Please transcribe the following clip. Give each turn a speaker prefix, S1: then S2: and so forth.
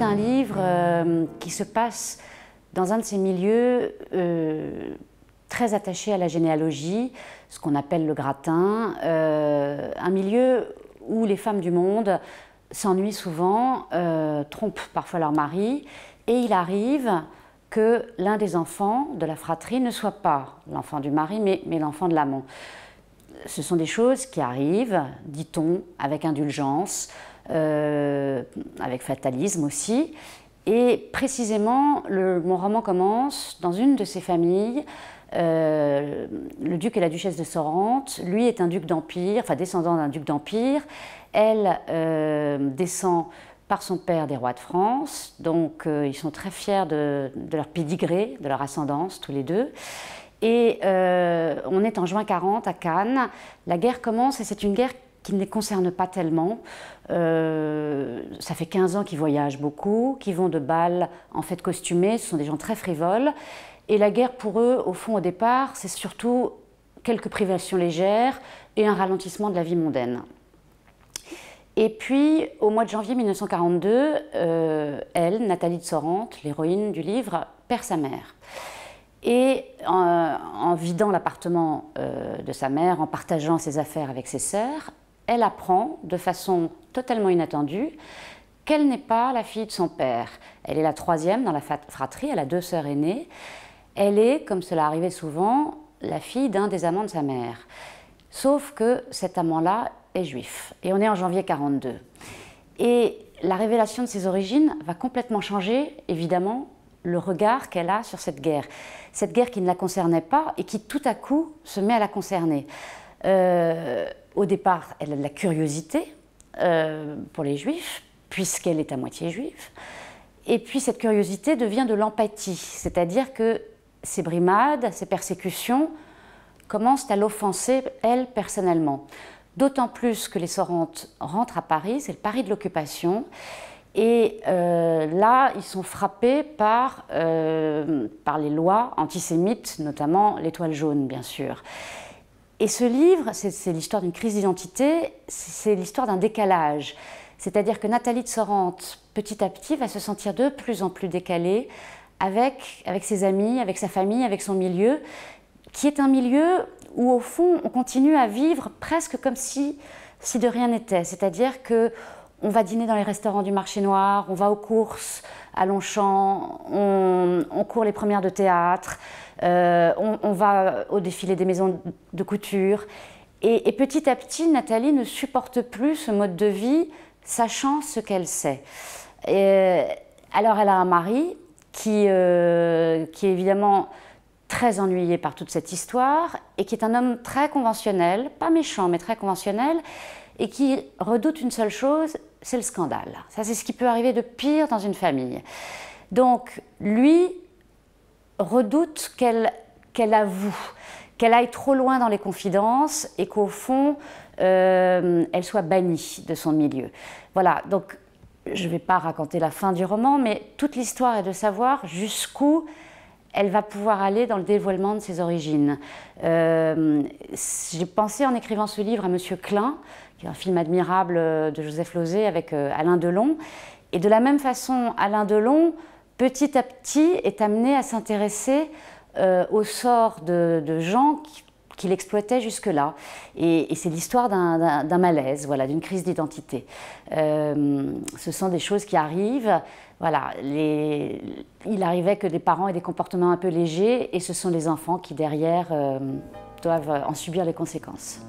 S1: c'est un livre euh, qui se passe dans un de ces milieux euh, très attachés à la généalogie, ce qu'on appelle le gratin, euh, un milieu où les femmes du monde s'ennuient souvent, trompent parfois leur mari, et il arrive que l'un des enfants de la fratrie ne soit pas l'enfant du mari, mais l'enfant de l'amant. Ce sont des choses qui arrivent, dit-on, avec indulgence, euh, avec fatalisme aussi. Et précisément, le, mon roman commence dans une de ces familles. Euh, le duc et la duchesse de Sorrente, lui est un duc d'empire, enfin descendant d'un duc d'empire. Elle euh, descend par son père des rois de France, donc ils sont très fiers de, de, leur pedigree, de leur ascendance tous les deux. Et on est en juin 40 à Cannes. La guerre commence et c'est une guerre qui ne les concerne pas tellement. Euh, ça fait 15 ans qu'ils voyagent beaucoup, qu'ils vont de bal en fait costumés, ce sont des gens très frivoles. Et la guerre pour eux, au fond, au départ, c'est surtout quelques privations légères et un ralentissement de la vie mondaine. Et puis, au mois de janvier 1942, euh, elle, Nathalie de Sorante, l'héroïne du livre, perd sa mère. Et en, vidant l'appartement euh, de sa mère, en partageant ses affaires avec ses sœurs, elle apprend de façon totalement inattendue qu'elle n'est pas la fille de son père. Elle est la troisième dans la fratrie, elle a deux sœurs aînées. Elle est, comme cela arrivait souvent, la fille d'un des amants de sa mère. Sauf que cet amant-là est juif. Et on est en janvier 42. Et la révélation de ses origines va complètement changer, évidemment, le regard qu'elle a sur cette guerre. Cette guerre qui ne la concernait pas et qui tout à coup se met à la concerner. Euh, au départ, elle a de la curiosité euh, pour les juifs, puisqu'elle est à moitié juive. Et puis cette curiosité devient de l'empathie, c'est-à-dire que ces brimades, ces persécutions commencent à l'offenser, elle, personnellement. D'autant plus que les Sorrentes rentrent à Paris, c'est le Paris de l'occupation, et euh, là, ils sont frappés par, euh, par les lois antisémites, notamment l'étoile jaune, bien sûr. Et ce livre, c'est l'histoire d'une crise d'identité, c'est l'histoire d'un décalage. C'est-à-dire que Nathalie de Sorrente, petit à petit, va se sentir de plus en plus décalée avec, avec ses amis, avec sa famille, avec son milieu, qui est un milieu où, au fond, on continue à vivre presque comme si, si de rien n'était. C'est-à-dire que on va dîner dans les restaurants du marché noir, on va aux courses à Longchamp, on, court les premières de théâtre, euh, on, va au défilé des maisons de couture. Et, petit à petit, Nathalie ne supporte plus ce mode de vie, sachant ce qu'elle sait. alors elle a un mari qui, euh, qui est évidemment très ennuyé par toute cette histoire et qui est un homme très conventionnel, pas méchant mais très conventionnel, et qui redoute une seule chose, c'est le scandale. Ça, c'est ce qui peut arriver de pire dans une famille. Donc, lui redoute qu'elle qu'elle avoue, qu'elle aille trop loin dans les confidences et qu'au fond, euh, elle soit bannie de son milieu. Voilà, donc je ne vais pas raconter la fin du roman, mais toute l'histoire est de savoir jusqu'où elle va pouvoir aller dans le dévoilement de ses origines. Euh, j'ai pensé en écrivant ce livre à Monsieur Klein, qui est un film admirable euh, de Joseph Lozé avec euh, Alain Delon. Et de la même façon, Alain Delon, petit à petit, est amené à s'intéresser au sort de, de gens qui, qu'il exploitait jusque-là. Et, c'est l'histoire d'un malaise, voilà, d'une crise d'identité. Euh, ce sont des choses qui arrivent. Voilà, il arrivait que des parents aient des comportements un peu légers et ce sont les enfants qui, derrière, euh, doivent en subir les conséquences.